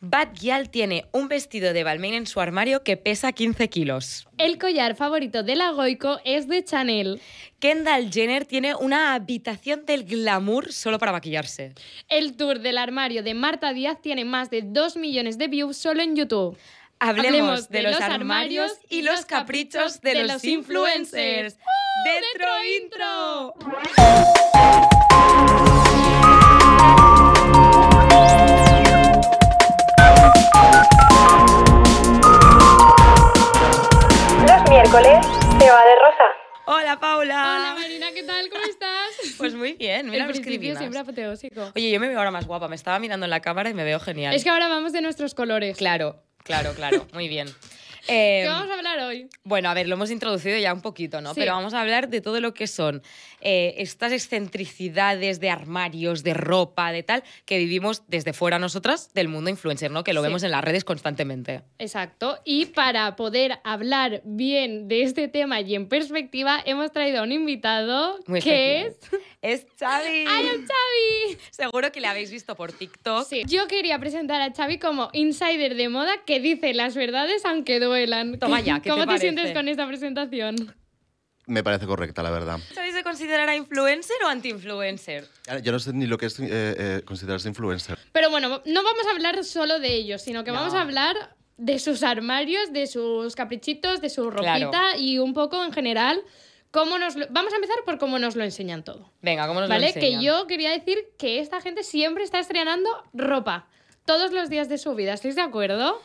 Bad Gyal tiene un vestido de Balmain en su armario que pesa 15 kilos. El collar favorito de la Goico es de Chanel. Kendall Jenner tiene una habitación del glamour solo para maquillarse. El tour del armario de Marta Díaz tiene más de 2 millones de views solo en YouTube. Hablemos, de, los, armarios y los caprichos de, los influencers. ¡Oh, ¡Dentro, intro. se va de rosa. Hola Paula. Hola Marina, ¿qué tal? ¿Cómo estás? Pues muy bien, mira, El pues siempre Oye, yo me veo ahora más guapa, me estaba mirando en la cámara y me veo genial. Es que ahora vamos de nuestros colores. Claro, Claro, claro, muy bien. ¿Qué em, vamos a hablar hoy? Bueno, a ver, lo hemos introducido ya un poquito, ¿no? Pero vamos a hablar de todo lo que son eh, estas excentricidades de armarios, de ropa, de tal, que vivimos desde fuera nosotras del mundo influencer, ¿no? Que lo vemos en las redes constantemente. Exacto. Y para poder hablar bien de este tema y en perspectiva, hemos traído a un invitado que es... Es Xavi. ¡Ay, Xavi! Seguro que le habéis visto por TikTok. Yo quería presentar a Xavi como insider de moda que dice las verdades aunque duelan. Toma ya, ¿qué ¿Cómo te, sientes con esta presentación? Me parece correcta, la verdad. ¿Sabéis de considerar a influencer o anti-influencer? Ah, yo no sé ni lo que es eh, eh, considerarse influencer. Pero bueno, no vamos a hablar solo de ellos, sino que vamos a hablar de sus armarios, de sus caprichitos, de su ropita y un poco en general Cómo nos Vamos a empezar por cómo nos lo enseñan todo. Venga, cómo nos lo enseñan. Que yo quería decir que esta gente siempre está estrenando ropa. Todos los días de su vida. ¿Estáis de acuerdo?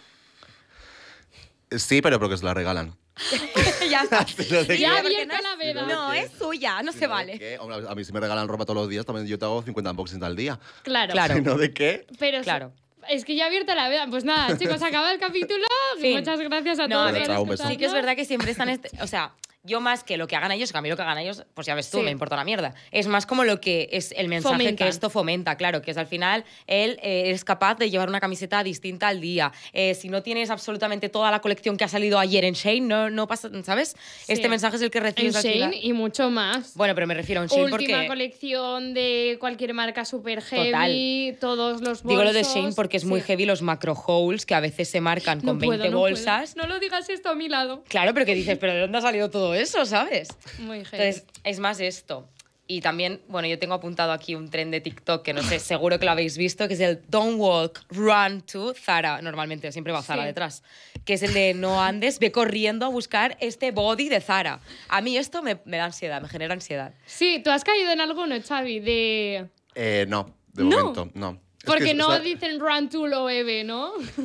Sí, pero porque se la regalan. ya está. Ya la veda. No, es suya, no se vale. a mí si me regalan ropa todos los días, también yo te hago 50 unboxings al día. Claro. Claro. Si no, ¿de qué? Pero Claro. Es que ya abierto la veda. Pues nada, chicos, acaba el capítulo. Muchas gracias a todos. Sí que es verdad que siempre están, este, o sea, yo más que lo que hagan ellos, que a mí lo que hagan ellos, pues ya ves tú, me importa la mierda. Es más como lo que es el mensaje que esto fomenta, claro, que es al final él eh, es capaz de llevar una camiseta distinta al día. Eh, si no tienes absolutamente toda la colección que ha salido ayer en Shane, no, no pasa, ¿sabes? Este mensaje es el que recibes. En Shane y mucho más. Bueno, pero me refiero a un Shane Última porque... Última colección de cualquier marca super heavy, Total. todos los bolsos. Digo lo de Shane porque es muy heavy los macro holes que a veces se marcan con 20 bolsas. No lo digas esto a mi lado. Claro, pero que dices, pero ¿de dónde ha salido todo eso, ¿sabes? Muy Entonces, es más esto. Y también, bueno, yo tengo apuntado aquí un tren de TikTok que no sé, seguro que lo habéis visto, que es el Don't Walk, Run to Zara. Normalmente siempre va Zara detrás. Que es el de no andes, ve corriendo a buscar este body de Zara. A mí esto me, da ansiedad, me genera ansiedad. Sí, ¿tú has caído en alguno, Xavi? De... Eh, no, de momento, no. Porque no dicen run to lo ¿no?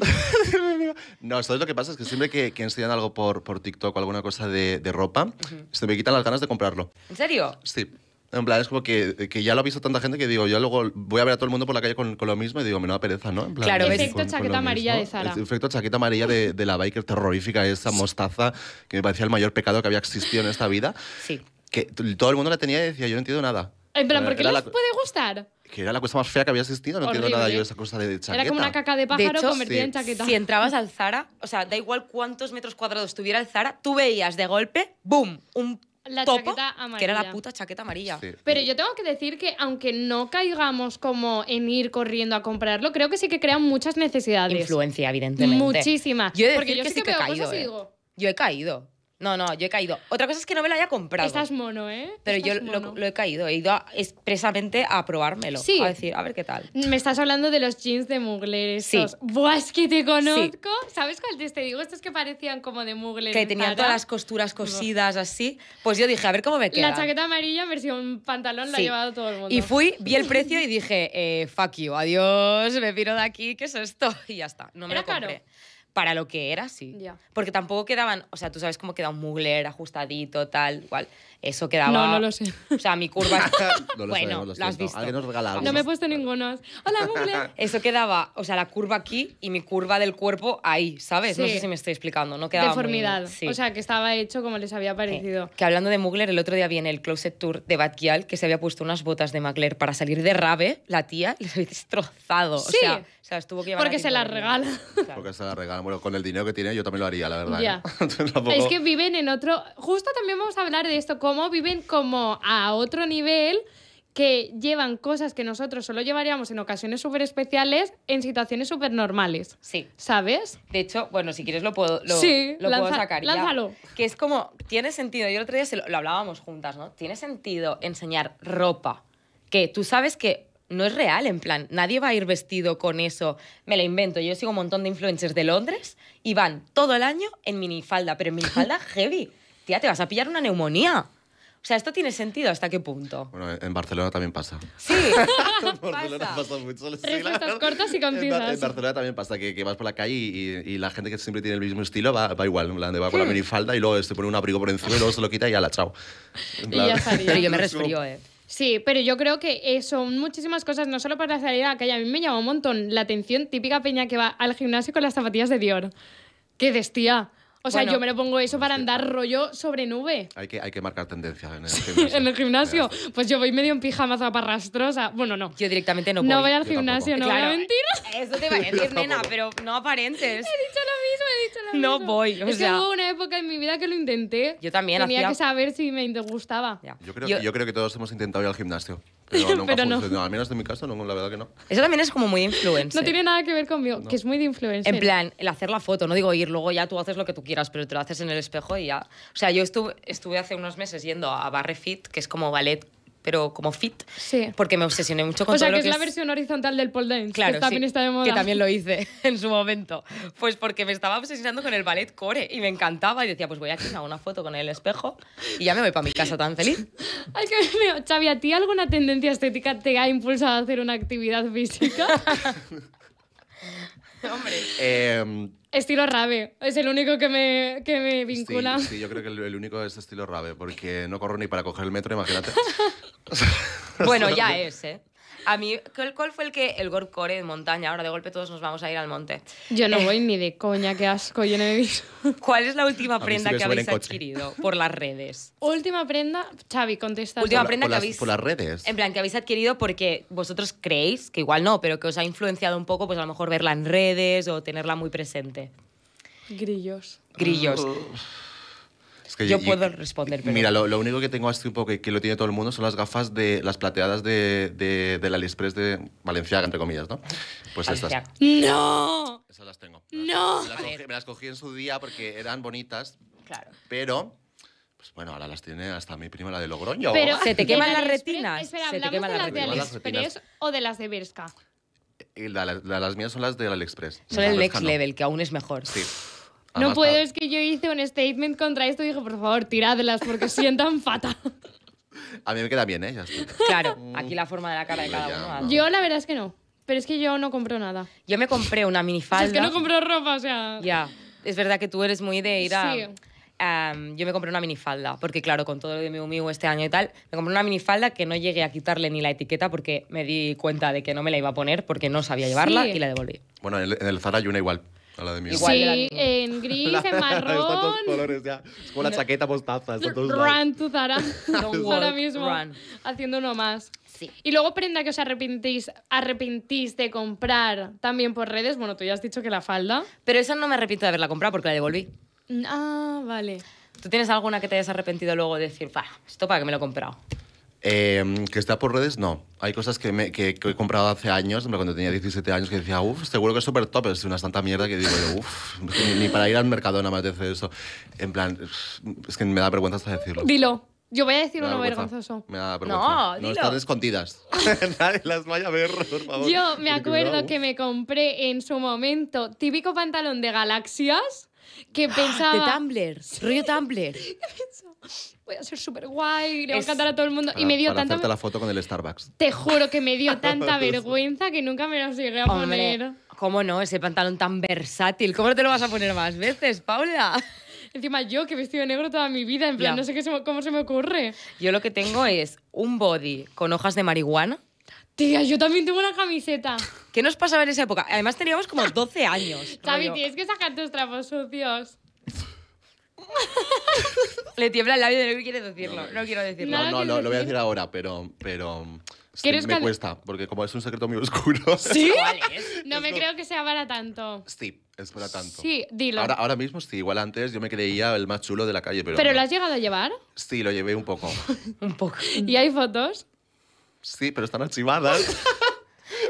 no, no es lo que pasa? Es que siempre que, enseñan algo por, por TikTok o alguna cosa de, de ropa, se me quitan las ganas de comprarlo. ¿En serio? Sí. En plan, es como que, que, ya lo ha visto tanta gente que digo, yo luego voy a ver a todo el mundo por la calle con, con lo mismo y digo, me da pereza, ¿no? claro, efecto chaqueta amarilla de Sara. efecto chaqueta amarilla de, de, la biker terrorífica, esa mostaza que me parecía el mayor pecado que había existido en esta vida. Sí. Que todo el mundo la tenía y decía, yo no entiendo nada. En plan, ¿por qué les puede gustar? que era la cosa más fea que había existido. No entiendo nada yo esa cosa de chaqueta. Era como una caca de pájaro convertida en chaqueta. Si entrabas al Zara, o sea, da igual cuántos metros cuadrados tuviera el Zara, tú veías de golpe, ¡boom! Un la topo, amarilla. que era la puta chaqueta amarilla. Pero yo tengo que decir que aunque no caigamos como en ir corriendo a comprarlo, creo que sí que crean muchas necesidades. Influencia, evidentemente. Muchísimas. Yo he de que sí que, he caído. Eh. yo he caído. No, no, yo he caído. Otra cosa es que no me lo haya comprado. Estás mono, ¿eh? Pero yo Lo, he caído, he ido expresamente a probármelo. Sí. A decir, a ver qué tal. Me estás hablando de los jeans de Mugler esos. Sí. Buah, es que te conozco. ¿Sabes cuál te, digo? Estos que parecían como de Mugler. Que tenían todas las costuras cosidas así. Pues yo dije, a ver cómo me queda. La chaqueta amarilla versión pantalón lo la ha llevado todo el mundo. Y fui, vi el precio y dije, eh, fuck you, adiós, me piro de aquí, ¿qué es esto? Y ya está, no me ¿Era lo para lo que era, sí. Porque tampoco quedaban, o sea, tú sabes cómo queda un mugler ajustadito, tal, cual. Eso quedaba. No, no lo sé. O sea, mi curva. bueno, has visto. No me he puesto ninguno. Hola, Mugler! Eso quedaba, o sea, la curva aquí y mi curva del cuerpo ahí, ¿sabes? No sé si me estoy explicando. No quedaba. Deformidad. O sea, que estaba hecho como les había parecido. Eh, que hablando de Mugler, el otro día vi en el Closet Tour de Batgial que se había puesto unas botas de Mugler para salir de Rave. la tía, y les había destrozado. Sí. O sea, o sea, estuvo que Porque se las regala. Porque se las regala. Bueno, con el dinero que tiene, yo también lo haría, la verdad. ¿eh? Es que viven en otro. Justo también vamos a hablar de esto, cómo viven como a otro nivel que llevan cosas que nosotros solo llevaríamos en ocasiones súper especiales en situaciones súper normales. Sí. ¿Sabes? De hecho, bueno, si quieres lo puedo, lo, sí, lo puedo sacar. Que es como, tiene sentido, yo el otro día se lo, hablábamos juntas, ¿no? Tiene sentido enseñar ropa que tú sabes que no es real, en plan, nadie va a ir vestido con eso, me la invento. Yo sigo un montón de influencers de Londres y van todo el año en minifalda, pero en minifalda heavy. Tía, te vas a pillar una neumonía. O sea, ¿esto tiene sentido hasta qué punto? Bueno, en Barcelona también pasa. Sí, en Barcelona pasa, mucho. cortas y En, Barcelona también pasa que, que vas por la calle y, la gente que siempre tiene el mismo estilo va, igual. En plan, va con la hmm. minifalda y luego se pone un abrigo por encima y luego se lo quita y ya la chao. y ya Pero yo me resfrío, ¿eh? Sí, pero yo creo que eh, son muchísimas cosas, no solo para salir a la calle. A mí me llama un montón la atención típica peña que va al gimnasio con las zapatillas de Dior. ¡Qué destía! O sea, yo me lo pongo eso para andar rollo sobre nube. Hay que, hay que marcar tendencias en el gimnasio. en el gimnasio. Pues yo voy medio en pijama zaparrastrosa. Bueno, no. Yo directamente no voy. No voy al gimnasio, no a mentir. Eso te va a decir, nena, pero no aparentes. He dicho lo mismo, he dicho lo mismo. No voy, es que hubo una época en mi vida que lo intenté. Yo también Tenía que saber si me gustaba. Yo creo, yo creo que todos hemos intentado ir al gimnasio. Pero, nunca no. Al de mi caso la verdad que no. Eso también es como muy influencer. No tiene nada que ver conmigo, que es muy de influencer. En plan, el hacer la foto, no digo ir, luego ya tú haces lo que tú quieras, pero te lo haces en el espejo y ya. O sea, yo estuve, estuve hace unos meses yendo a Barre Fit, que es como ballet pero como fit, porque me obsesioné mucho con o todo sea, que lo que es la versión horizontal del pole dance, claro, que también está de moda. Que también lo hice en su momento. Pues porque me estaba obsesionando con el ballet core y me encantaba y decía, pues voy aquí, una foto con el espejo y ya me voy para mi casa tan feliz. Ay, que mío. Xavi, ¿a ti alguna tendencia estética te ha impulsado a hacer una actividad física? Hombre. Em, estilo rave. Es el único que me, me vincula. Sí, yo creo que el, único es estilo rave, porque no corro ni para coger el metro, imagínate. bueno, ya es, ¿eh? A mí, ¿cuál fue el que el gore de montaña? Ahora de golpe todos nos vamos a ir al monte. Yo no eh, voy ni de coña, qué asco, yo no he visto. ¿Cuál es la última prenda que habéis adquirido por las redes? Última prenda, Xavi, contesta. Última prenda que habéis... Por las redes. En plan, que habéis adquirido porque vosotros creéis, que igual no, pero que os ha influenciado un poco, pues a lo mejor verla en redes o tenerla muy presente. Grillos. Grillos yo, puedo responder. Pero... Mira, lo, único que tengo así un que, que, lo tiene todo el mundo son las gafas de las plateadas de, de, del Aliexpress de Valenciaga, entre comillas, ¿no? Pues estas. ¡No! Esas las tengo. ¡No! Me las, cogí, en su día porque eran bonitas. Claro. Pero pues bueno, ahora las tiene hasta mi prima, la de Logroño. Pero se te queman las retinas. se te queman las de AliExpress o de las de Berska. las mías son las de AliExpress. Son el next level, que aún es mejor. Sí. Ah, no puedo, es que yo hice un statement contra esto y dije, por favor, tiradlas porque sientan fatal. A mí me queda bien, ¿eh? Claro, mm. aquí la forma de la cara de cada uno. Yo la verdad es que no. Pero es que yo no compro nada. Yo me compré una minifalda. es que no compro ropa, o sea... Ya, es verdad que tú eres muy de ir a... Sí. yo me compré una minifalda, porque claro, con todo lo de mi Miu este año y tal, me compré una minifalda que no llegué a quitarle ni la etiqueta porque me di cuenta de que no me la iba a poner porque no sabía llevarla y la devolví. Bueno, en el, en el Zara hay una igual a la de Igual sí, en gris, en marrón. están colores ya. Es como la chaqueta mostaza. run to Zara. ahora mismo. Run. Haciendo uno más. Sí. Y luego prenda que os arrepentís, arrepentís de comprar también por redes. Bueno, tú ya has dicho que la falda. Pero esa no me arrepiento de haberla comprado porque la devolví. Ah, vale. ¿Tú tienes alguna que te hayas arrepentido luego de decir, pa, esto para que me lo he comprado? Em, ¿Que está por redes? No. Hay cosas que, que, he comprado hace años, cuando tenía 17 años, que decía, uff, seguro que es súper top, es una santa mierda que digo, uff, ni, para ir al mercado nada más de eso. En plan, es que me da vergüenza hasta decirlo. Dilo. Yo voy a decir uno vergonzoso. Me da vergüenza. No, dilo. no están escondidas. Nadie las vaya a ver, por favor. Yo me acuerdo que me compré en su momento típico pantalón de galaxias que pensaba. De Tumblr, Río Tumblr. voy a ser súper guay, le voy a encantar a todo el mundo. y ah, me dio tanta. la foto con el Starbucks. Te juro que me dio tanta vergüenza que nunca me lo llegué a poner. ¿Cómo no? Ese pantalón tan versátil. ¿Cómo te lo vas a poner más veces, Paula? Encima yo que he vestido negro toda mi vida, en plan, no sé qué cómo se me ocurre. Yo lo que tengo es un body con hojas de marihuana. Tía, yo también tengo una camiseta. ¿Qué nos pasaba en esa época? Además teníamos como 12 años. Xavi, tienes que sacar tus trapos sucios. Le tiembla el labio de no quiere decirlo. No, quiero decirlo. No, no, lo, voy a decir ahora, pero, pero me cuesta, porque como es un secreto muy oscuro. ¿Sí? No me creo que sea para tanto. Sí, es para tanto. Sí, dilo. Ahora, ahora mismo sí, igual antes yo me creía el más chulo de la calle, pero. ¿Pero lo has llegado a llevar? Sí, lo llevé un poco. Un poco. ¿Y hay fotos? Sí, pero están archivadas.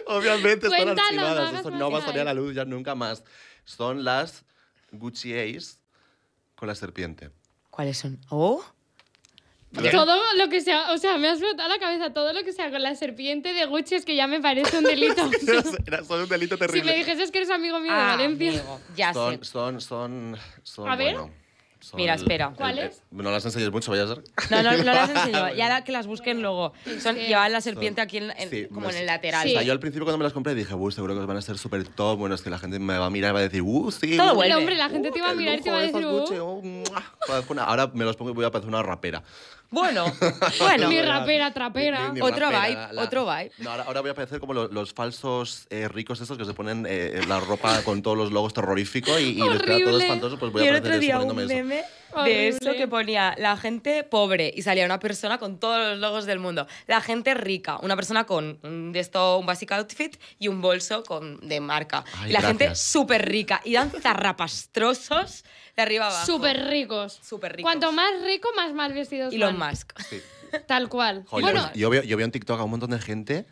Obviamente están archivadas. no Eso no va a salir a la luz ya nunca más. Son las Gucci Ace con la serpiente. ¿Cuáles son? ¡Oh! Todo lo que sea, o sea, me has explotado la cabeza todo lo que sea con la serpiente de Gucci es que ya me parece un delito. era, solo un delito terrible. Si me dijeses que eres amigo mío de ah, Valencia. Amigo, ya son, sé. Son, son, son. A ver. Mira, espera. ¿Cuáles? Eh, ¿No las enseñes mucho, a No, no, no las enseño. Y ahora que las busquen luego. Son, la serpiente aquí en, como pues en el lateral. Sí. O sea, yo al principio cuando me las compré dije, uy, seguro que van a ser súper top. Bueno, es que la gente me va a mirar y va a decir, uh, sí. Todo bueno. hombre, la gente te iba a mirar y te iba a decir, uh. Ahora me los pongo y voy a parecer una rapera. Bueno, Mi rapera, trapera. otro vibe, otro vibe. ahora, voy a parecer como los, falsos eh, ricos esos que se ponen eh, la ropa con todos los logos terroríficos y, y les queda todo espantoso. Pues voy a parecer el otro de eso que ponía la gente pobre y salía una persona con todos los logos del mundo. La gente rica, una persona con de esto, un basic outfit y un bolso con, de marca. y la gente súper rica y dan zarrapastrosos de arriba abajo. Súper ricos. Súper ricos. Cuanto más rico, más mal vestidos. y lo más Tal cual. bueno, pues, yo, veo, yo en TikTok a un montón de gente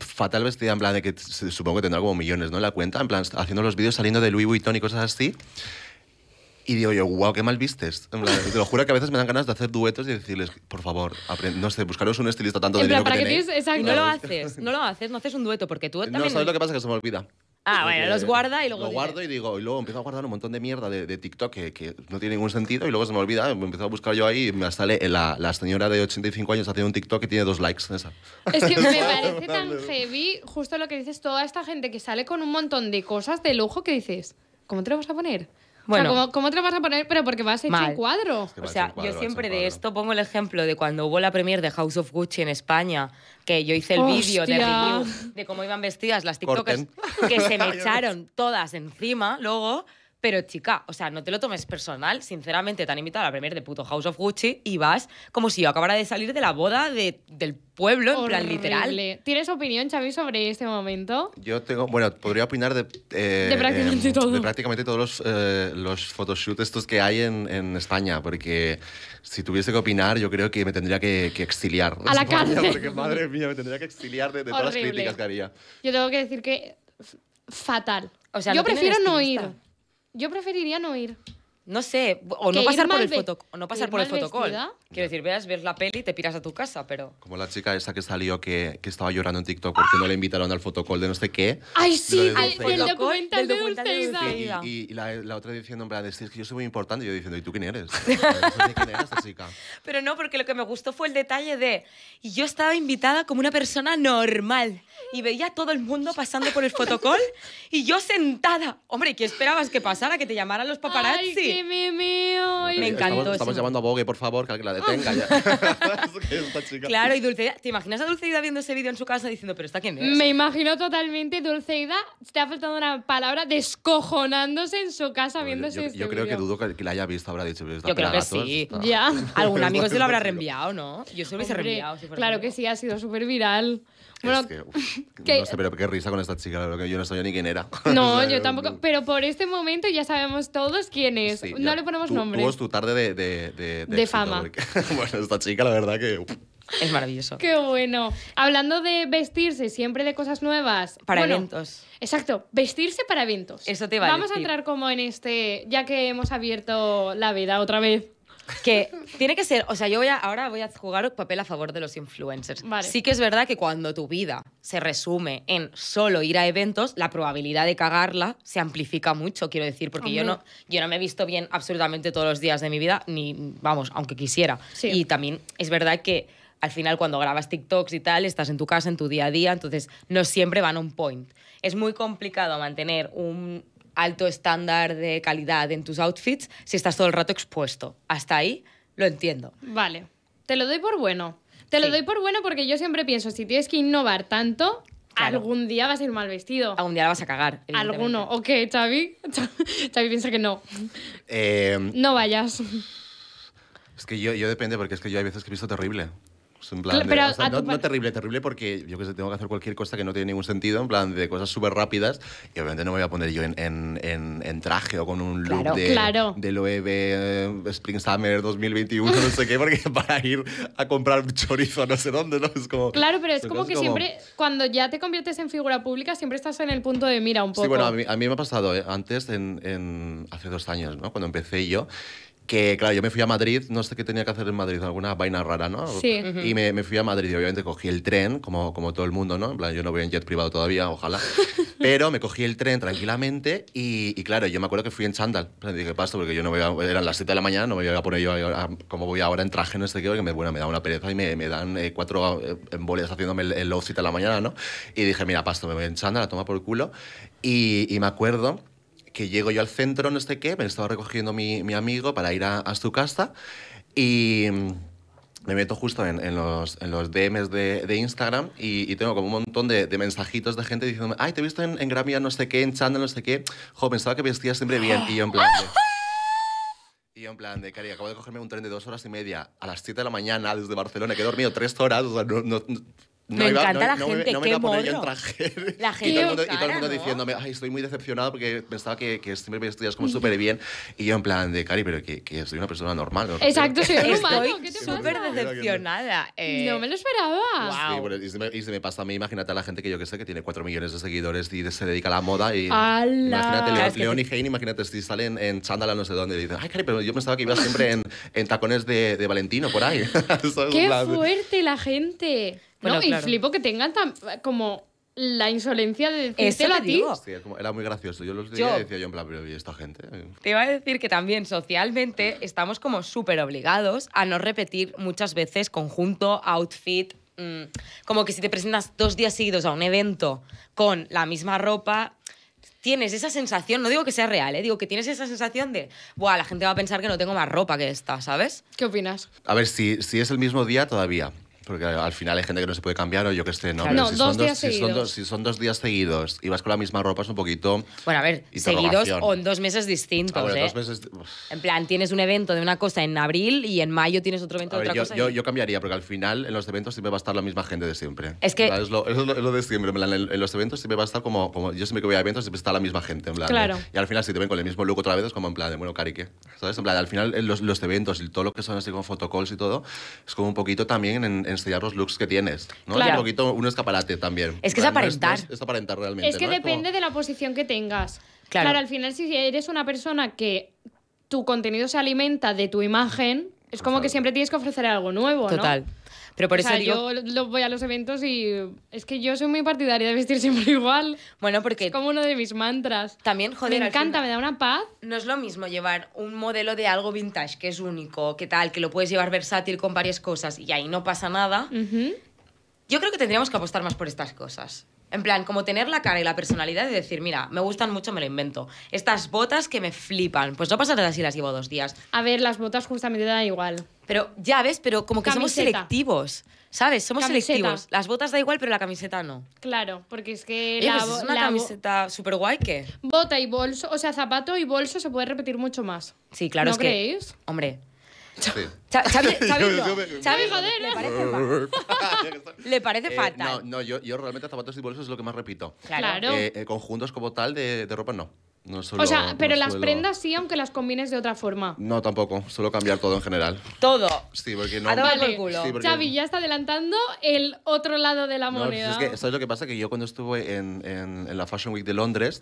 fatal vestida, en plan de que supongo que tendrá como millones, ¿no? En la cuenta, en plan, haciendo los vídeos saliendo de Louis Vuitton y cosas así. Y digo yo, wow, qué mal vistes. te lo juro que a veces me dan ganas de hacer duetos y decirles, por favor, no sé, buscaros un estilista tanto de que, no, lo haces, no haces, un dueto porque tú también... No, ¿sabes lo que pasa? Que se me olvida. Ah, bueno, los guarda y luego. Lo guardo y digo, y luego empiezo a guardar un montón de mierda de, TikTok que, que, no tiene ningún sentido y luego se me olvida, me empiezo a buscar yo ahí y me sale la, señora de 85 años haciendo un TikTok que tiene dos likes. Es que me parece tan heavy justo lo que dices, toda esta gente que sale con un montón de cosas de lujo que dices, ¿cómo te lo vas a poner? Bueno, o sea, ¿cómo, te lo vas a poner? Pero porque vas a hecho un cuadro. o sea, yo siempre de esto pongo el ejemplo de cuando hubo la premier de House of Gucci en España, que yo hice el vídeo de review de cómo iban vestidas las TikTokers, que se me echaron todas encima luego. Pero chica, o sea, no te lo tomes personal. Sinceramente, te han invitado a la premier de puto House of Gucci y vas como si yo acabara de salir de la boda de, del pueblo, en plan literal. ¿Tienes opinión, Xavi, sobre este momento? Yo tengo, bueno, podría opinar de... Eh, de prácticamente em, todo. De prácticamente todos los, eh, estos que hay en, España, porque si tuviese que opinar, yo creo que me tendría que, exiliar. A la Porque, madre mía, me tendría que exiliar de, todas las críticas que haría. Yo tengo que decir que fatal. O sea, yo prefiero no ir. Yo preferiría no ir. No sé, o no, pasar por, el foto, no pasar por el fotocall. Quiero decir, veas, ves la peli y te piras a tu casa, pero... Como la chica esa que salió que, que estaba llorando en TikTok porque no le invitaron al fotocall de no sé qué. ¡Ay, sí! documental de Dulceida. Y, la, otra diciendo, en plan, es que yo soy muy importante. Y yo diciendo, ¿y tú quién eres? Pero no, porque lo que me gustó fue el detalle de... yo estaba invitada como una persona normal y veía a todo el mundo pasando por el fotocol y yo sentada. Hombre, ¿qué esperabas que pasara? ¿Que te llamaran los paparazzi? Ay, qué mío. Me encantó. Estamos, estamos llamando a Vogue, por favor, que la ah. detenga ya. claro, y Dulceida, ¿te imaginas a Dulceida viendo ese vídeo en su casa diciendo, pero está quién es? Me imagino totalmente Dulceida, te ha faltado una palabra, descojonándose en su casa viendo ese yo, yo, creo que dudo que, la haya visto, habrá dicho, pero Yo creo que sí. Ya. Algún amigo se lo habrá reenviado, ¿no? Yo se lo hubiese reenviado. Si claro que sí, ha sido súper viral. no sé, pero qué risa con esta chica, que yo no sabía ni quién era. No, yo tampoco. Pero por este momento ya sabemos todos quién es. no le ponemos tú, nombre. tu tarde de, fama. bueno, esta chica, la verdad que. Es maravilloso. Qué bueno. Hablando de vestirse siempre de cosas nuevas. Para eventos. Exacto, vestirse para eventos. Eso te va Vamos a entrar como en este, ya que hemos abierto la vida otra vez que tiene que ser, o sea, yo voy ahora voy a jugar un papel a favor de los influencers. Sí que es verdad que cuando tu vida se resume en solo ir a eventos, la probabilidad de cagarla se amplifica mucho, quiero decir, porque yo no, yo no me he visto bien absolutamente todos los días de mi vida, ni, vamos, aunque quisiera. Y también es verdad que al final cuando grabas TikToks y tal, estás en tu casa, en tu día a día, entonces no siempre van a un point. Es muy complicado mantener un, alto estándar de calidad en tus outfits si estás todo el rato expuesto. Hasta ahí lo entiendo. Vale, te lo doy por bueno. Te lo doy por bueno porque yo siempre pienso, si tienes que innovar tanto, Algún día vas a ir mal vestido. Algún día la vas a cagar. Alguno. ¿O qué, Chavi piensa que no. Eh, no vayas. Es que yo, yo depende, porque es que yo hay veces que he visto terrible. Pues plan, pero no, terrible, terrible porque yo que sé, tengo que hacer cualquier cosa que no tiene ningún sentido, en plan de cosas súper rápidas y obviamente no me voy a poner yo en, en, en, traje o con un look claro, de, claro. de Loewe eh, Spring Summer 2021, no sé qué, porque para ir a comprar chorizo no sé dónde, ¿no? Claro, pero es como que siempre, cuando ya te conviertes en figura pública, siempre estás en el punto de mira un poco. Sí, bueno, a mí, me ha pasado eh, antes, en, hace dos años, ¿no? Cuando empecé yo, que claro, yo me fui a Madrid, no sé qué tenía que hacer en Madrid, alguna vaina rara, ¿no? Sí. Y me, me, fui a Madrid y obviamente cogí el tren, como, como todo el mundo, ¿no? En plan, yo no voy en jet privado todavía, ojalá. Pero me cogí el tren tranquilamente y, y claro, yo me acuerdo que fui en chándal. dije, pasto, porque yo no voy a, eran las 7 de la mañana, no me voy a poner yo como voy ahora en traje, no sé qué, porque me, bueno, me da una pereza y me, me dan eh, cuatro eh, embolias haciéndome el, el de la mañana, ¿no? Y dije, mira, pasto, me voy en chándal, a toma por el culo. Y, y me acuerdo que llego yo al centro, no sé qué, me estaba recogiendo mi, mi amigo para ir a, su casa y mm, me meto justo en, en, los, en los, DMs de, de Instagram y, tengo como un montón de, de, mensajitos de gente diciéndome, ay, te he visto en, en no sé qué, en Channel, no sé qué. Joder, pensaba que vestías siempre bien. Y yo en plan de... Y yo en plan de, cari, acabo de cogerme un tren de dos horas y media a las 7 de la mañana desde Barcelona, que he dormido tres horas, o sea, no, me encanta la gente, me, qué en traje. y, todo el mundo, diciéndome, ay, estoy muy decepcionado porque pensaba que, que siempre me estudias como súper bien. Y yo en plan de, Cari, pero que, soy una persona normal. Exacto, soy un súper decepcionada. Eh. no me lo esperaba. y, se me, pasa a mí, imagínate a la gente que yo que sé que tiene 4 millones de seguidores y se dedica a la moda. Y, imagínate, Leon, y Jane, imagínate si salen en chándala no sé dónde y dicen, ay, Cari, pero yo pensaba que ibas siempre en, tacones de Valentino por ahí. ¡Qué fuerte la gente! no, y flipo que tengan como la insolencia de decírtelo a ti. era muy gracioso. Yo los decía yo en plan, pero ¿y esta gente? Te iba a decir que también socialmente estamos como súper obligados a no repetir muchas veces conjunto, outfit. Mm, como que si te presentas dos días seguidos a un evento con la misma ropa, tienes esa sensación, no digo que sea real, ¿eh? digo que tienes esa sensación de, buah, la gente va a pensar que no tengo más ropa que esta, ¿sabes? ¿Qué opinas? A ver, si, si es el mismo día todavía, porque al final hay gente que no se puede cambiar o yo que esté ¿no? no si, dos son dos, si, son dos, días seguidos y vas con la misma ropa es un poquito... Bueno, a ver, seguidos o en dos meses distintos, ¿eh? En plan, tienes un evento de una cosa en abril y en mayo tienes otro evento de otra yo, cosa. Yo, yo, cambiaría porque al final en los eventos siempre va a estar la misma gente de siempre. Es que... Es lo, es, lo, de siempre, en, los eventos siempre va a estar como, Yo siempre que voy a eventos siempre está la misma gente, en plan. Claro. Y al final si te ven con el mismo look otra vez es como en plan bueno, cari, En plan, al final los, los eventos y todo lo que son así como fotocalls y todo es como un poquito también en enseñar los looks que tienes. ¿no? un poquito un escaparate también. Es que es aparentar. Es, aparentar realmente. Es que depende de la posición que tengas. Claro. al final si eres una persona que tu contenido se alimenta de tu imagen, es como que siempre tienes que ofrecer algo nuevo, ¿no? Total. Pero por eso sea, yo lo, voy a los eventos y es que yo soy muy partidaria de vestir siempre igual. Bueno, porque... Es como uno de mis mantras. También, joder... Me encanta, me da una paz. No es lo mismo llevar un modelo de algo vintage, que es único, que tal, que lo puedes llevar versátil con varias cosas y ahí no pasa nada. Yo creo que tendríamos que apostar más por estas cosas. En plan, como tener la cara y la personalidad de decir, mira, me gustan mucho, me lo invento. Estas botas que me flipan. Pues no pasa nada si las llevo dos días. A ver, las botas justamente da igual. Pero ya ves, pero como que somos selectivos. ¿Sabes? Somos selectivos. Las botas da igual, pero la camiseta no. Claro, porque es que eh, pues es una camiseta súper guay que. Bota y bolso, o sea, zapato y bolso se puede repetir mucho más. Sí, claro, es creéis? Que, hombre, joder, le parece, eh, fatal. no, yo, yo realmente zapatos y bolsos es lo que más repito. Claro. Eh, eh, conjuntos como tal de, ropa no. O sea, pero las prendas sí, aunque las combines de otra forma. No, tampoco. Suelo cambiar todo en general. Todo. Sí, porque no. A ya está adelantando el otro lado de la No, moneda. es que, ¿sabes lo que pasa? Que yo cuando estuve en, la Fashion Week de Londres,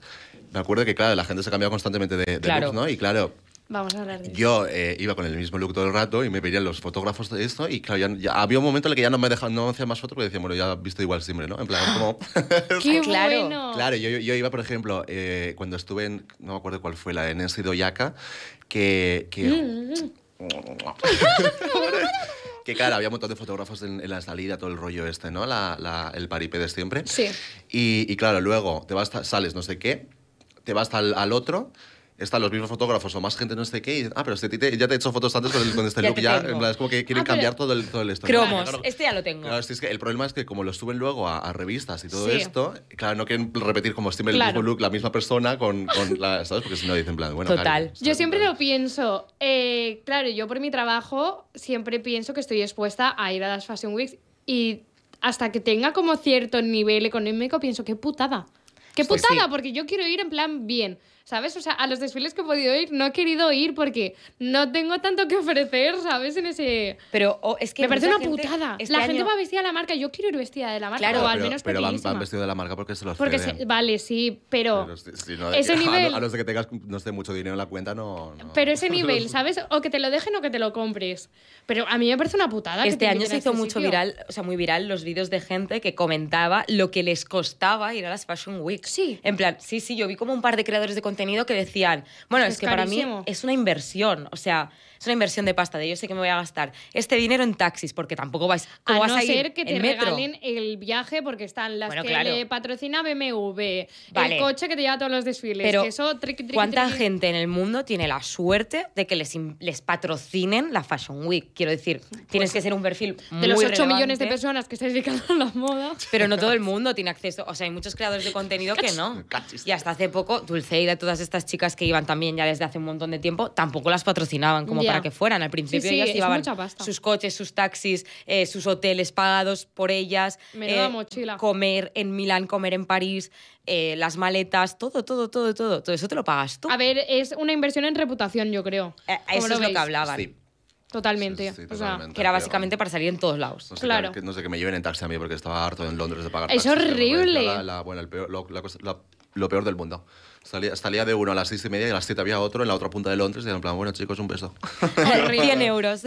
me acuerdo que, claro, la gente se cambiaba constantemente de, looks, ¿no? Y claro, Vamos a hablar Yo eh, iba con el mismo look todo el rato y me veían los fotógrafos de esto y claro, ya, había un momento en el que ya no me dejaban, no hacía más fotos porque decían, bueno, ya he visto igual siempre, ¿no? En plan, como... ¡Qué ah, claro! Bueno. Claro, yo, iba, por ejemplo, eh, cuando estuve en, no me acuerdo cuál fue, la en Nancy Doyaka, que... Mm, mm, que... claro, había un montón de fotógrafos en, la salida, todo el rollo este, ¿no? La, el paripé de siempre. Sí. Y, claro, luego te vas, sales, no sé qué, te vas al otro están los mismos fotógrafos o más gente, no sé qué. y, ah, pero ya te he hecho fotos antes con, el, este look. Ya, en plan, es como que quieren ah, cambiar todo el, todo el esto. Cromos, este ya lo tengo. Claro, este es que el problema es que como lo suben luego a, revistas y todo esto, claro, no quieren repetir como siempre el mismo look, la misma persona con, la, ¿sabes? Porque si no dicen en plan, bueno, Total. Yo siempre lo pienso. Eh, claro, yo por mi trabajo siempre pienso que estoy expuesta a ir a las Fashion Weeks y hasta que tenga como cierto nivel económico pienso, qué putada. Qué putada, porque yo quiero ir en plan bien. ¿sabes? O sea, a los desfiles que he podido ir no he querido ir porque no tengo tanto que ofrecer, ¿sabes? En ese... Pero es que... Me parece una putada. Este la gente va vestida de la marca, yo quiero ir vestida de la marca, claro, al menos Pero van, van vestidos de la marca porque se los porque Vale, sí, pero... ese nivel... A los de que tengas, no sé, mucho dinero en la cuenta, no, Pero ese nivel, ¿sabes? O que te lo dejen o que te lo compres. Pero a mí me parece una putada. Este año se hizo este mucho viral, o sea, muy viral los vídeos de gente que comentaba lo que les costaba ir a las Fashion Week. Sí. En plan, sí, sí, yo vi como un par de creadores de contenido que decían, bueno, es, que para mí es una inversión, o sea, es una inversión de pasta, de yo sé que me voy a gastar este dinero en taxis, porque tampoco vais, a, no ser que te regalen el viaje, porque están las que le patrocina BMW, el coche que te lleva a todos los desfiles. eso, ¿cuánta gente en el mundo tiene la suerte de que les, les patrocinen la Fashion Week? Quiero decir, tienes pues que ser un perfil De los 8 millones de personas que se dedican a la moda. Pero no todo el mundo tiene acceso. O sea, hay muchos creadores de contenido que no. Y hasta hace poco, Dulceida todas estas chicas que iban también ya desde hace un montón de tiempo, tampoco las patrocinaban como para que fueran. Al principio ellas llevaban sus coches, sus taxis, eh, sus hoteles pagados por ellas, eh, comer en Milán, comer en París, eh, las maletas, todo, todo, todo, todo. Todo eso te lo pagas tú. A ver, es una inversión en reputación, yo creo. eso es lo que hablaban. Sí. Totalmente. que era básicamente para salir en todos lados. claro. Que, no sé que me lleven en taxi a mí porque estaba harto en Londres de pagar. Es horrible. bueno, peor, lo peor del mundo. Salía, salía, de uno a las seis y media y a las siete había otro en la otra punta de Londres y en plan, bueno chicos, un beso. 100 euros.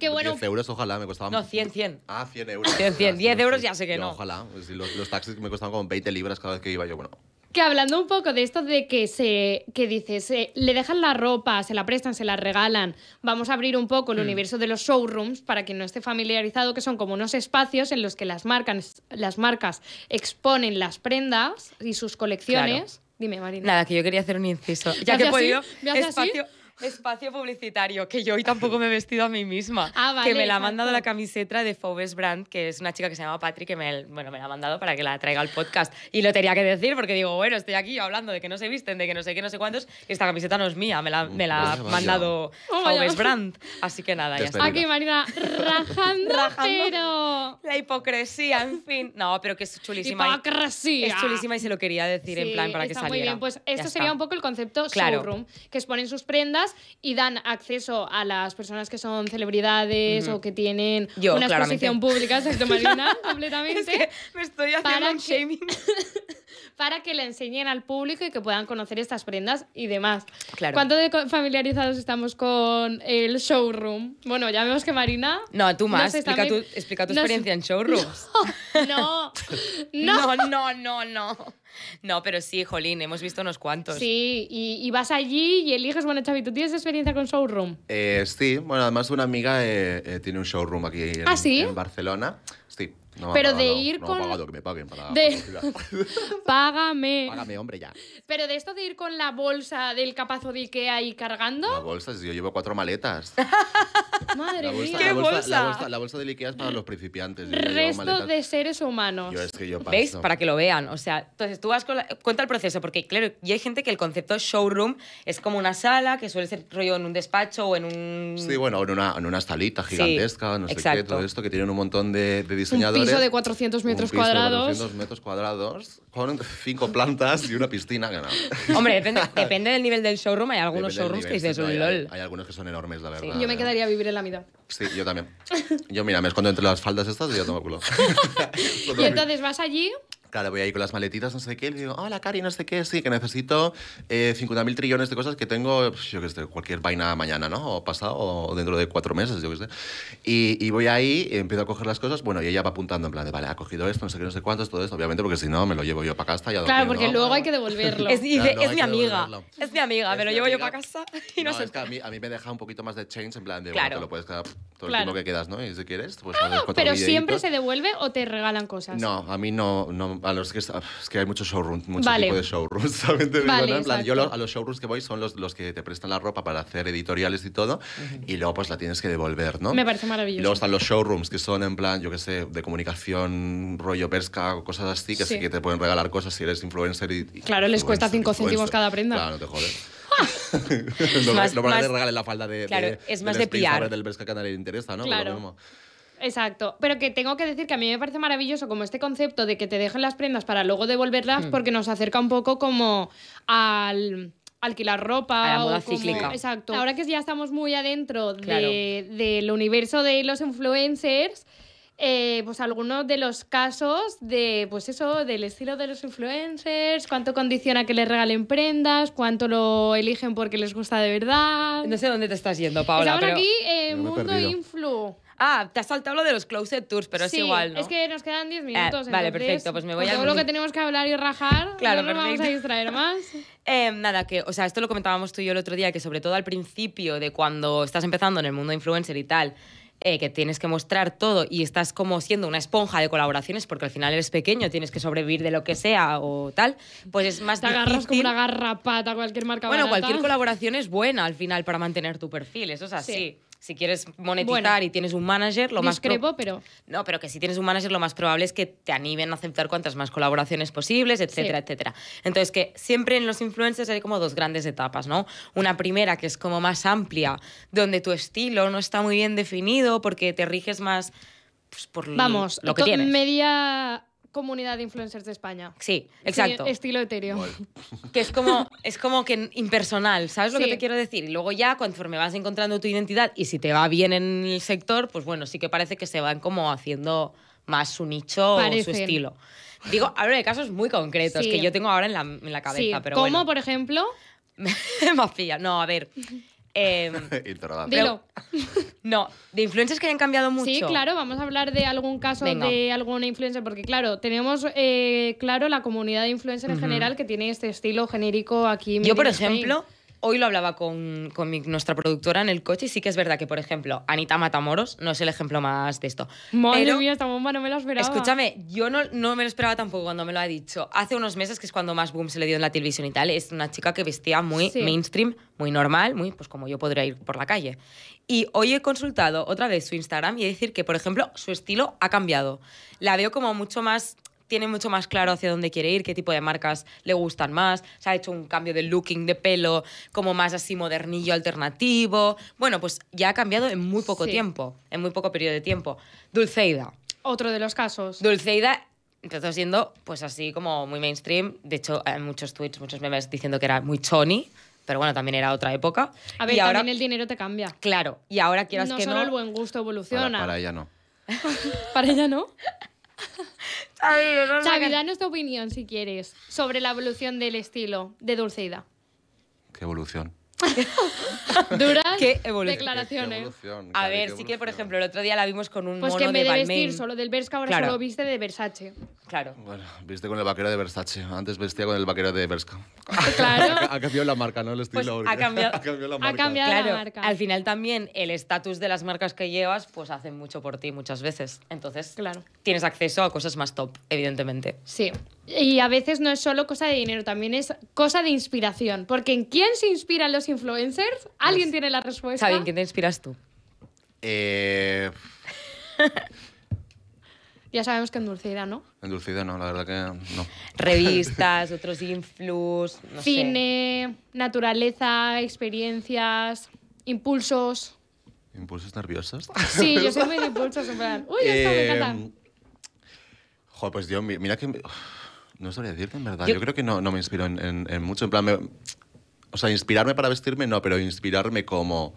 Qué bueno. 10 euros, ojalá, me costaba... No, 100, 100. Ah, 100 euros. 100, 100. 10 euros ya sé que no. Ojalá, pues los, taxis me costaban como 20 libras cada vez que iba yo, bueno... Que hablando un poco de esto de que se que dices, eh, le dejan la ropa, se la prestan, se la regalan. Vamos a abrir un poco el mm. universo de los showrooms para quien no esté familiarizado, que son como unos espacios en los que las marcas, las marcas exponen las prendas y sus colecciones. Dime, Marina. Nada, que yo quería hacer un inciso. Ya que he podido, espacio, Espacio publicitario, que yo hoy tampoco me he vestido a mí misma. Ah, vale, que me la ha mandado la camiseta de fobes Brand, que es una chica que se llama Patrick, que me, bueno, me la ha mandado para que la traiga al podcast. Y lo tenía que decir porque digo, bueno, estoy aquí hablando de que no se visten, de que no sé qué, no sé cuántos, que esta camiseta no es mía, me la, pues ha mandado oh, Fobes Brand. Así que nada, ya está. Aquí, Marina, rajando, pero... La hipocresía, en fin. No, pero que es chulísima. Hipocresía. es chulísima y se lo quería decir en plan para que saliera. muy bien, pues esto sería un poco el concepto showroom, que exponen sus prendas y dan acceso a las personas que son celebridades o que tienen una exposición pública, Marina, completamente. me estoy haciendo para un que, shaming. para que le enseñen al público y que puedan conocer estas prendas y demás. ¿Cuánto familiarizados estamos con el showroom? Bueno, ya vemos que Marina... No, tú más. Explica, tu, experiencia en showrooms. no. no, no, no. no. No, pero sí, Jolín, hemos visto unos cuantos. Sí, y, y vas allí y eliges, bueno, Chavi, ¿tú tienes experiencia con showroom? Eh, sí, bueno, además una amiga eh, eh, tiene un showroom aquí en, ¿Ah, sí? en Barcelona pero de ir con. No que me paguen Págame. Págame, hombre, ya. Pero de esto de ir con la bolsa del capazo de Ikea ahí cargando. La bolsa, si yo llevo cuatro maletas. Madre mía. ¿Qué bolsa? La bolsa, la Ikea es para los principiantes. Resto de seres humanos. ¿Veis? Para que lo vean. O sea, entonces tú vas con. Cuenta el proceso, porque claro, y hay gente que el concepto showroom es como una sala que suele ser rollo en un despacho o en un. Sí, bueno, en una, en una salita gigantesca, no sé exacto. qué, todo esto, que tienen un montón de, de diseñadores eso de 400 metros cuadrados. 400 metros cuadrados con cinco plantas y una piscina. nada! Hombre, depende, depende, del nivel del showroom. Hay algunos showrooms que dices, hay, LOL. Hay algunos que son enormes, la verdad. yo me quedaría a vivir en la mitad. Sí, yo también. Yo, mira, me escondo entre las faldas estas y ya tomo culo. y entonces vas allí Claro, voy ahí con las maletitas, no sé qué, y digo, hola, Cari, no sé qué, sí, que necesito eh, 50.000 trillones de cosas que tengo, pues, yo qué sé, cualquier vaina mañana, ¿no? O pasado, o dentro de cuatro meses, yo qué sé. Y, voy ahí, empiezo a coger las cosas, bueno, y ella va apuntando en plan de, vale, ha cogido esto, no sé qué, no sé cuántos, todo esto, obviamente, porque si no, me lo llevo yo para casa y Claro, porque luego hay que devolverlo. es, es, mi amiga, es mi amiga, me lo llevo yo para casa y no, sé. a mí, me deja un poquito más de change, en plan de, claro. bueno, te lo puedes quedar todo el tiempo que quedas, ¿no? Y si quieres, pues... Ah, pero siempre se devuelve o te regalan cosas. No, a mí no, no a los que, es que hay muchos showrooms, muchos tipos de showrooms. También en plan, yo a los showrooms que voy son los, los, que te prestan la ropa para hacer editoriales y todo, y luego pues la tienes que devolver, ¿no? Me parece maravilloso. Y luego están los showrooms que son en plan, yo qué sé, de comunicación, rollo pesca cosas así, que sí. que te pueden regalar cosas si eres influencer claro, les cuesta 5 céntimos cada prenda. Claro, no te jodas. no, ah. más, de para más, la falda de, claro, de, es más del de PR. del pesca que a nadie le interesa, ¿no? Claro. lo mismo. Exacto, pero que tengo que decir que a mí me parece maravilloso como este concepto de que te dejen las prendas para luego devolverlas hmm. porque nos acerca un poco como al alquilar ropa. A la moda cíclica. Exacto. Ahora que ya estamos muy adentro de, del universo de los influencers, eh, pues algunos de los casos de, pues eso, del estilo de los influencers, cuánto condiciona que les regalen prendas, cuánto lo eligen porque les gusta de verdad. No sé dónde te estás yendo, Paola. pero... aquí Mundo Influ. Ah, te has saltado lo de los closet tours, pero es igual, ¿no? es que nos quedan 10 eh, minutos. vale, perfecto, pues me voy a... Todo lo que tenemos que hablar y rajar, claro, no nos vamos a distraer más. Em, nada, que, o sea, esto lo comentábamos tú y yo el otro día, que sobre todo al principio de cuando estás empezando en el mundo influencer y tal, eh, que tienes que mostrar todo y estás como siendo una esponja de colaboraciones porque al final eres pequeño, tienes que sobrevivir de lo que sea o tal, pues es más Te agarras como una garrapata cualquier marca Bueno, cualquier colaboración es buena al final para mantener tu perfil, eso es así si quieres monetizar y tienes un manager, lo más. No, pero que si tienes un manager, lo más probable es que te animen a aceptar cuantas más colaboraciones posibles, etcétera, etcétera. Entonces, que siempre en los influencers hay como dos grandes etapas, ¿no? Una primera que es como más amplia, donde tu estilo no está muy bien definido porque te riges más. Pues, por Vamos, lo que tienes. media comunidad de influencers de España. Sí, exacto. estilo etéreo. Que es como, es como que impersonal, ¿sabes lo que te quiero decir? Y luego ya, conforme vas encontrando tu identidad y si te va bien en el sector, pues bueno, sí que parece que se van como haciendo más su nicho o su estilo. Digo, hablo de casos muy concretos que yo tengo ahora en la, cabeza, pero ¿Cómo, por ejemplo? Más No, a ver. Eh, No, de influencers que hayan cambiado mucho. Sí, claro, vamos a hablar de algún caso de alguna influencer, porque claro, tenemos eh, claro la comunidad de influencers en general que tiene este estilo genérico aquí. Yo, por ejemplo, hoy lo hablaba con, nuestra productora en el coche y sí que es verdad que, por ejemplo, Anita Matamoros no es el ejemplo más de esto. Madre mía, esta bomba no me la esperaba. Escúchame, yo no, no me lo esperaba tampoco cuando me lo ha dicho. Hace unos meses, que es cuando más boom se le dio en la televisión y tal, es una chica que vestía muy mainstream, muy normal, muy pues como yo podría ir por la calle. Y hoy he consultado otra vez su Instagram y he decir que, por ejemplo, su estilo ha cambiado. La veo como mucho más tiene mucho más claro hacia dónde quiere ir, qué tipo de marcas le gustan más, se ha hecho un cambio de looking de pelo como más así modernillo alternativo. Bueno, pues ya ha cambiado en muy poco tiempo, en muy poco periodo de tiempo. Dulceida. Otro de los casos. Dulceida empezó siendo pues así como muy mainstream, de hecho hay muchos tweets, muchos memes diciendo que era muy choni pero bueno, también era otra época. A ver, y también el dinero te cambia. Claro, y ahora quieras no que no... No solo el buen gusto evoluciona. para ella no. ¿Para ella no? Xavi, tu opinión si quieres sobre la evolución del estilo de Dulceida. ¿Qué evolución? Duras ¿Qué declaraciones. a ver, sí que, por ejemplo, el otro día la vimos con un pues de que en vez de, vestir solo del Bershka ahora solo viste de Versace. Claro. Bueno, viste con el vaquero de Versace. Antes vestía con el vaquero de Bershka Claro. ha cambiado la marca, ¿no? El estilo. Pues ha, cambiado, ha, cambiado, la marca. Ha cambiado la marca. Al final también el estatus de las marcas que llevas pues hacen mucho por ti muchas veces. Entonces, claro. tienes acceso a cosas más top, evidentemente. Sí. Y a veces no es solo cosa de dinero, también es cosa de inspiración. Porque ¿en quién se inspiran los influencers? ¿Alguien pues, tiene la respuesta? sabes ¿en quién te inspiras tú? Eh... ya sabemos que en Dulcida, ¿no? En Dulcida no, la verdad que no. Revistas, otros influs, Cine, naturaleza, experiencias, impulsos. ¿Impulsos nerviosos? Sí, yo soy muy de impulsos, en plan. Uy, esto me eh, encanta. Joder, pues dios mira que no sabría decirte, en verdad. Yo, creo que no, me inspiro en, mucho. En plan, o sea, inspirarme para vestirme no, pero inspirarme como...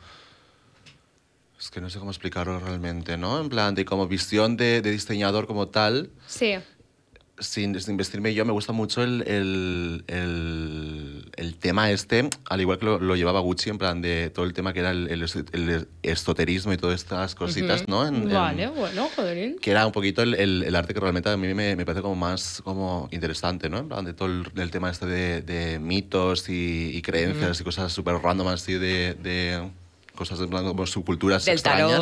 Es que no sé cómo explicarlo realmente, ¿no? En plan, de como visión de diseñador como tal. Sí sin, sin, vestirme yo, me gusta mucho el, tema este, al igual que lo, llevaba Gucci, en plan de todo el tema que era el, estoterismo y todas estas cositas, ¿no? vale, bueno, joder. Que era un poquito el, arte que realmente a mí me, parece como más como interesante, ¿no? En plan de todo el, tema este de, mitos y, creencias y cosas súper random así de cosas en plan como subculturas extrañas,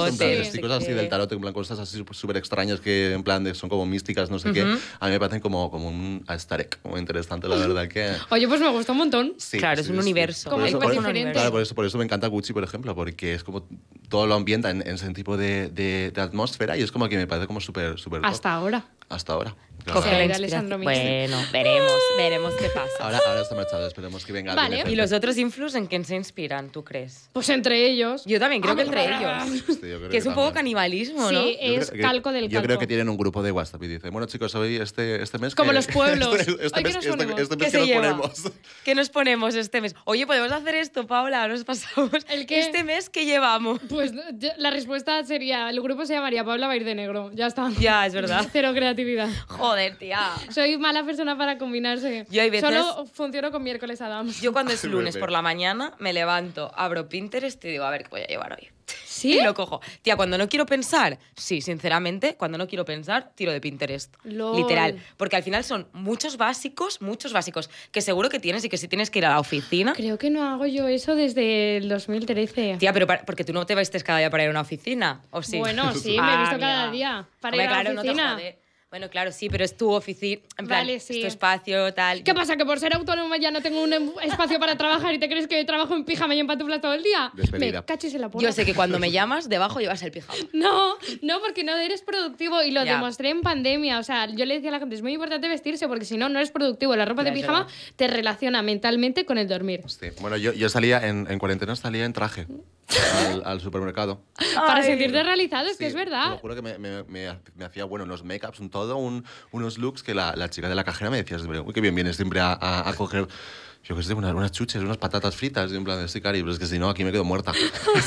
cosas así del tarot, cosas así súper extrañas que en plan son como místicas, no sé qué. A mí me parecen como, como un aesthetic muy interesante, la verdad que... Oye, pues me gusta un montón. claro, es un universo. eso, por, diferente. Claro, por eso, me encanta Gucci, por ejemplo, porque es como todo lo ambienta en, ese tipo de, atmósfera y es como que me parece como súper... Hasta ahora hasta ahora. Coge Bueno, veremos, ¡Uh! veremos qué pasa. Ahora, ahora está marchado, esperemos que venga Vale. ¿Y los otros influs en quién se inspiran, tú crees? Pues entre ellos. Yo también creo ah, que entre ellos. Este, que es un poco canibalismo, ¿no? Sí, es calco del calco. Yo creo que tienen un grupo de WhatsApp y dicen, bueno chicos, hoy este, este mes... Como los pueblos. Este, este, este mes, ¿Qué que nos ponemos. ¿Qué nos ponemos este mes? Oye, podemos hacer esto, Paula, nos pasamos. ¿El qué? Este mes que llevamos. Pues la respuesta sería, el grupo se llamaría Paula va de negro. Ya está. Ya, es verdad. Joder, tía. Soy mala persona para combinarse. Yo hay Solo funciono con miércoles Adams. Yo cuando es lunes por la mañana me levanto, abro Pinterest y digo, a ver, ¿qué voy a llevar hoy? ¿Sí? Y lo cojo. Tía, cuando no quiero pensar, sí, sinceramente, cuando no quiero pensar, tiro de Pinterest. Literal. Porque al final son muchos básicos, muchos básicos, que seguro que tienes y que si tienes que ir a la oficina. Creo que no hago yo eso desde el 2013. Tía, pero porque tú no te vestes cada día para ir a una oficina, ¿o sí? Bueno, sí, me he ah, visto cada día para ir a la oficina. Bueno, claro, sí, pero es tu oficina, en plan, es tu espacio, tal. ¿Qué pasa? ¿Que por ser autónoma ya no tengo un em-, espacio para trabajar y te crees que yo trabajo en pijama y en pantuflas todo el día? Me caches en la Yo sé que cuando me llamas, debajo llevas el pijama. No, no, porque no eres productivo y lo demostré en pandemia. O sea, yo le decía a la gente, es muy importante vestirse porque si no, no eres productivo. La ropa de pijama te relaciona mentalmente con el dormir. Sí. Bueno, yo, yo salía en, en cuarentena, salía en traje al, supermercado. Para sentirte realizado, es que es verdad. lo que me, hacía, bueno, unos make-ups, un todo, un- unos looks que la, chica de la cajera me decía, que bien vienes siempre a, coger, yo que sé, unas, unas chuches, unas patatas fritas. Y en plan, sí, Cari, pero es que si no, aquí me quedo muerta.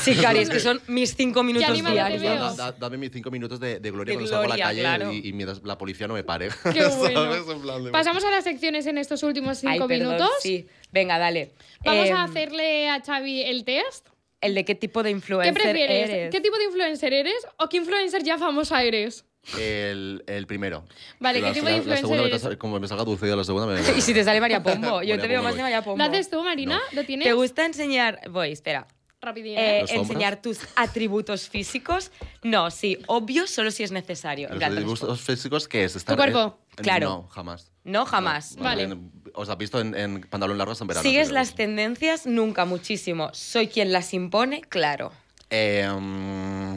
Sí, Cari, es que son mis cinco minutos diarios. dame mis cinco minutos de, gloria cuando salgo a la calle y, mientras la policía no me pare. Qué Pasamos a las secciones en estos últimos cinco minutos. sí. Venga, dale. Vamos a em, hacerle a Xavi el test el de qué tipo de influencer ¿Qué prefieres? eres. ¿Qué tipo de influencer eres o qué influencer ya famosa eres? El, primero. Vale, ¿qué tipo de influencer eres? como me salga dulce la segunda me... Y si te sale María Pombo, yo te veo más de María Pombo. ¿Lo haces tú, Marina? ¿Lo tienes? ¿Te gusta enseñar? Voy, espera. Rapidín, eh, ¿eh? enseñar tus atributos físicos. No, sí, obvio, solo si es necesario. Los pues, físicos, ¿qué es? Estar- cuerpo. Claro. No, jamás. No, jamás. Vale os has visto en, en pantalón largo en verano. ¿Sigues las tendencias? Nunca, muchísimo. ¿Soy quien las impone? Claro. Em,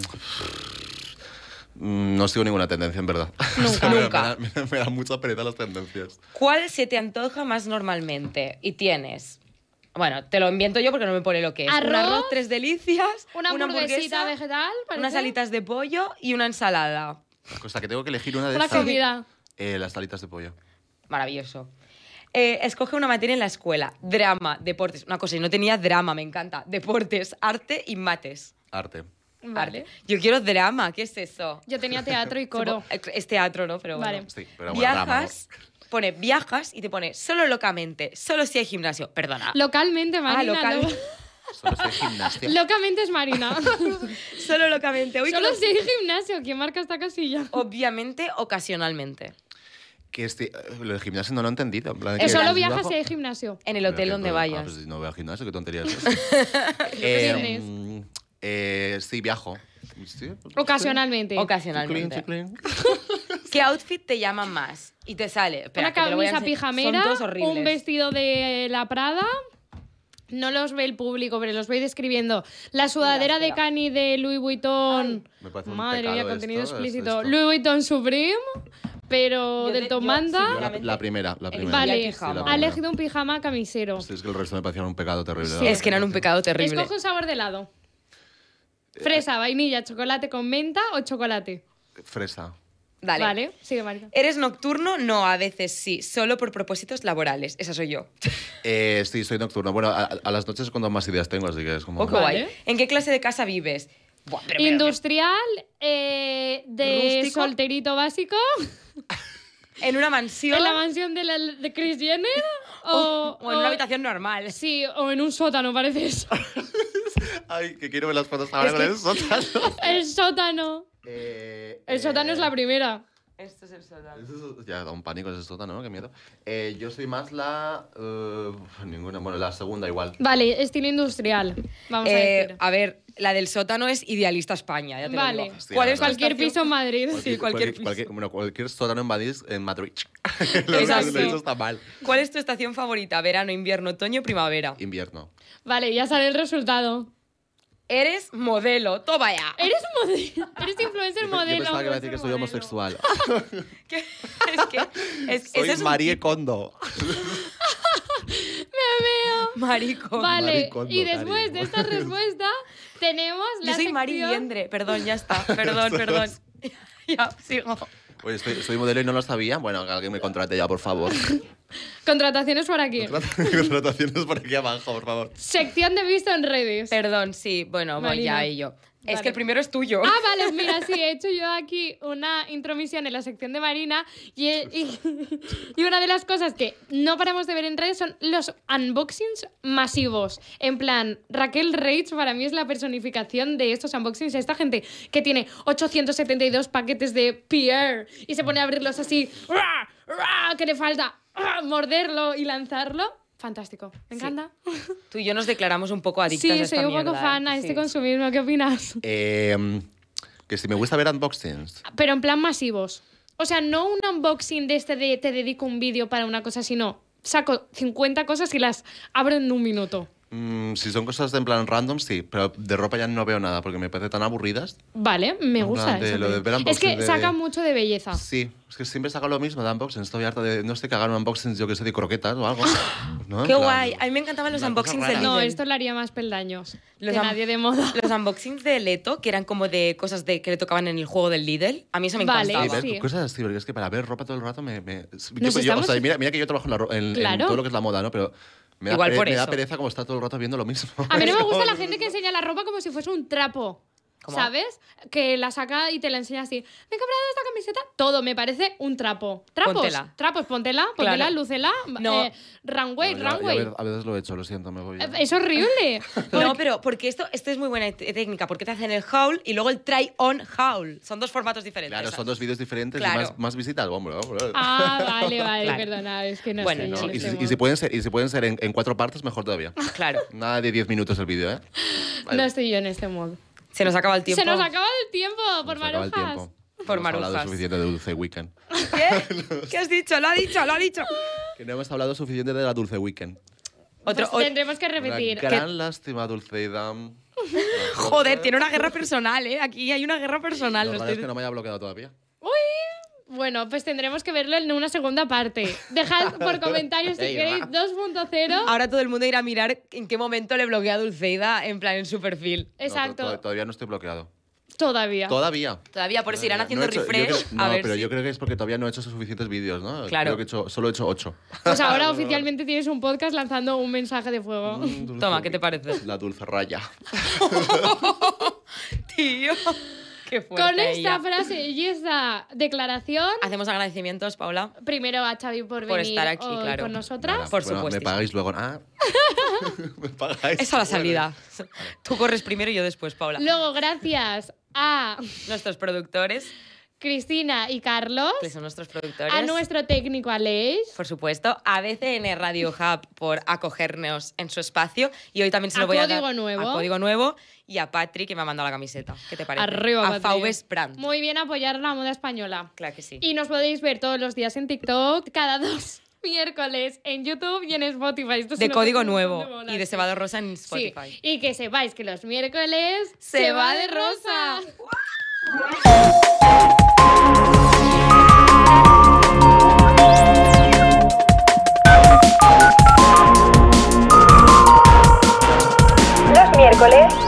no sigo ninguna tendencia, en verdad. Nunca. me, nunca. mucha pereza las tendencias. ¿Cuál se te antoja más normalmente? Y tienes. Bueno, te lo invento yo porque no me pone lo que es. Arroz, arroz, tres delicias, una, vegetal, unas alitas de pollo y una ensalada. Cosa que tengo que elegir una de una Comida. Eh, las alitas de pollo. Maravilloso. Eh, escoge una materia en la escuela. Drama, deportes. Una cosa, y no tenía drama, me encanta. Deportes, arte y mates. Arte. Arte. Yo quiero drama, ¿qué es eso? Yo tenía teatro y coro. es teatro, ¿no? Pero Viajas. Pone viajas y te pone solo locamente, solo si hay gimnasio. Perdona. Localmente, ah, Marina. Ah, Solo si hay gimnasio. Locamente es Marina. solo locamente. Solo si hay gimnasio. ¿Quién marca esta casilla? Obviamente, ocasionalmente que este, eh, lo de gimnasio no lo he entendido. En eh, solo viajas si hay gimnasio. En el hotel donde ah, vayas. pues no voy al gimnasio, qué tontería es eh, sí, viajo. Pues, Ocasionalmente. Ocasionalmente. ¿Qué outfit te llama más? Y te sale. Una camisa pijamera, un vestido de la Prada. No los ve el público, pero los veis describiendo. La sudadera de Cani de Louis Vuitton. Madre mía, contenido explícito. Louis Vuitton Supreme. Pero del de, Tomanda. la, primera, la primera. Vale, ha elegido un pijama camisero. es que el resto me parecía un pecado terrible. Sí, es que eran un pecado terrible. Escoge un sabor de helado: eh, fresa, eh, vainilla, chocolate con menta o chocolate. Fresa. Vale, sigue ¿Eres nocturno? No, a veces sí, solo por propósitos laborales. Esa soy yo. Eh, sí, soy nocturno. Bueno, a, las noches es cuando más ideas tengo, así que es como... ¿En qué clase de casa vives? Industrial, de solterito básico. ¿En una mansión? ¿En la mansión de, la, de Chris Jenner? O, o en una habitación normal. Sí, o en un sótano, parece eso Ay, que quiero ver las fotos ahora con el sótano. El sótano. Eh, el sótano eh, es la primera. Esto es el sótano. ya da un pánico ese sótano, ¿no? Qué miedo. Eh, yo soy más la... Eh, ninguna. Bueno, la segunda igual. Vale, estilo industrial. Vamos a eh, a ver, la del sótano es idealista España, ya te Vale. digo. Cualquier piso en Madrid. Sí, cualquier piso. bueno, cualquier sótano en Madrid. En Madrid. mal. ¿Cuál es tu estación favorita? Verano, invierno, otoño, primavera. Invierno. Vale, ya sale el resultado. Eres modelo, toma ya. Eres modelo. Eres influencer modelo. Yo pensaba que iba a decir que soy homosexual. Es que. Es, soy Marie Kondo. Me veo. Marie Kondo. Vale, y después de esta respuesta, tenemos la. Yo soy Marie Perdón, ya está. Perdón, perdón. ya, sigo. Oye, soy modelo y no lo sabía. Bueno, que alguien me contrate ya, por favor. Contrataciones por aquí. Contrataciones por aquí abajo, por favor. Sección de visto en redes. Perdón, sí, bueno, voy ya y yo. Es que el primero es tuyo. Ah, vale, mira, sí, he hecho yo aquí una intromisión en la sección de Marina y, eh, y, una de las cosas que no paramos de ver en son los unboxings masivos. En plan, Raquel Reitz para mí es la personificación de estos unboxings. Esta gente que tiene 872 paquetes de Pierre y se pone a abrirlos así, que le falta morderlo y lanzarlo. Fantástico, me encanta. Tú y yo nos declaramos un poco adictas sí, a esta soy un poco fan ¿eh? a este consumismo, ¿qué opinas? Em, que si me gusta ver unboxings. Pero en plan masivos. O sea, no un unboxing de este de te dedico un vídeo para una cosa, sino saco 50 cosas y las abro en un minuto. Mm, si son cosas de en plan random, sí, pero de ropa ya no veo nada porque me parece tan aburridas. Vale, me gusta. es que saca mucho de belleza. Sí, es que siempre saca lo mismo de unboxing Estoy harta de, no sé, que hagan unboxings, yo que sé, de croquetas o algo. Qué guay, a mí me encantaban los unboxings de Leto. No, esto lo haría más peldaños. Los nadie de moda. Los unboxings de Leto, que eran como de cosas de, que le tocaban en el juego del Lidl, a mí eso me encantaba. Sí, sí. Cosas así, es que para ver ropa todo el rato me... mira, que yo trabajo en, en todo lo que es la moda, ¿no? Pero me da Igual por me da pereza como está todo el rato viendo lo mismo. A mí no me gusta la gente que enseña la ropa como si fuese un trapo. ¿Sabes? Que la saca y te la enseña así. Me he comprado esta camiseta. Todo me parece un trapo. Trapos. Pontela. Trapos, pontela, pontela, lucela, eh, no. runway, runway. a veces lo he hecho, lo siento, me voy. Es horrible. no, pero porque esto, esto es muy buena técnica, porque te hacen el haul y luego el try on haul. Son dos formatos diferentes. Claro, son dos vídeos diferentes y más, más visitas, Ah, vale, vale, perdona, es que no bueno, sé. Y, si, y, pueden ser, y si pueden ser en, cuatro partes, mejor todavía. Claro. Nada de diez minutos el vídeo, ¿eh? No estoy yo en este modo. Se nos acaba el tiempo. Se nos acaba el tiempo por marujas. Por no marujas. Hemos hablado suficiente de Dulce Weekend. ¿Qué? ¿Qué has dicho? Lo ha dicho, lo ha dicho. Que no hemos hablado suficiente de la Dulce Weekend. Otro, pues tendremos que repetir. Una gran lástima, Dulce Joder, tiene una guerra personal, ¿eh? Aquí hay una guerra personal. Lo, malo es que no me haya bloqueado todavía. ¡Uy! Bueno, pues tendremos que verlo en una segunda parte. Dejad por comentarios si queréis 2.0. Ahora todo el mundo irá a mirar en qué momento le bloquea a Dulceida en plan en su perfil. Exacto. todavía no estoy bloqueado. Todavía. Todavía. Todavía, por eso irán haciendo refresh. no, pero yo creo que es porque todavía no he hecho suficientes vídeos, ¿no? Claro. Creo que he hecho, solo he hecho ocho. Pues ahora oficialmente tienes un podcast lanzando un mensaje de fuego. Mm, Toma, ¿qué te parece? La dulce raya. Tío. Con esta frase y esa declaración. Hacemos agradecimientos, Paula. Primero a Xavi por, venir estar aquí, con nosotras. por bueno, supuesto. Ah. Me pagáis luego. Ah. ¿eh? me Esa la salida. Tú corres primero y yo después, Paula. Luego, gracias a nuestros productores. Cristina y Carlos. Que son nuestros productores. A nuestro técnico Aleix. Por supuesto. A BCN Radio Hub por acogernos en su espacio. Y hoy también se lo voy a dar. Nuevo. A Código Nuevo y a Patrick que me ha mandado la camiseta. ¿Qué te parece? Arriba, a Faubes Brand. Muy bien apoyar la moda española. Claro que sí. Y nos podéis ver todos los días en TikTok, cada dos miércoles en YouTube y en Spotify. de código nuevo y de cebado rosa en Spotify. Y que sepáis que los miércoles se va de rosa. Los miércoles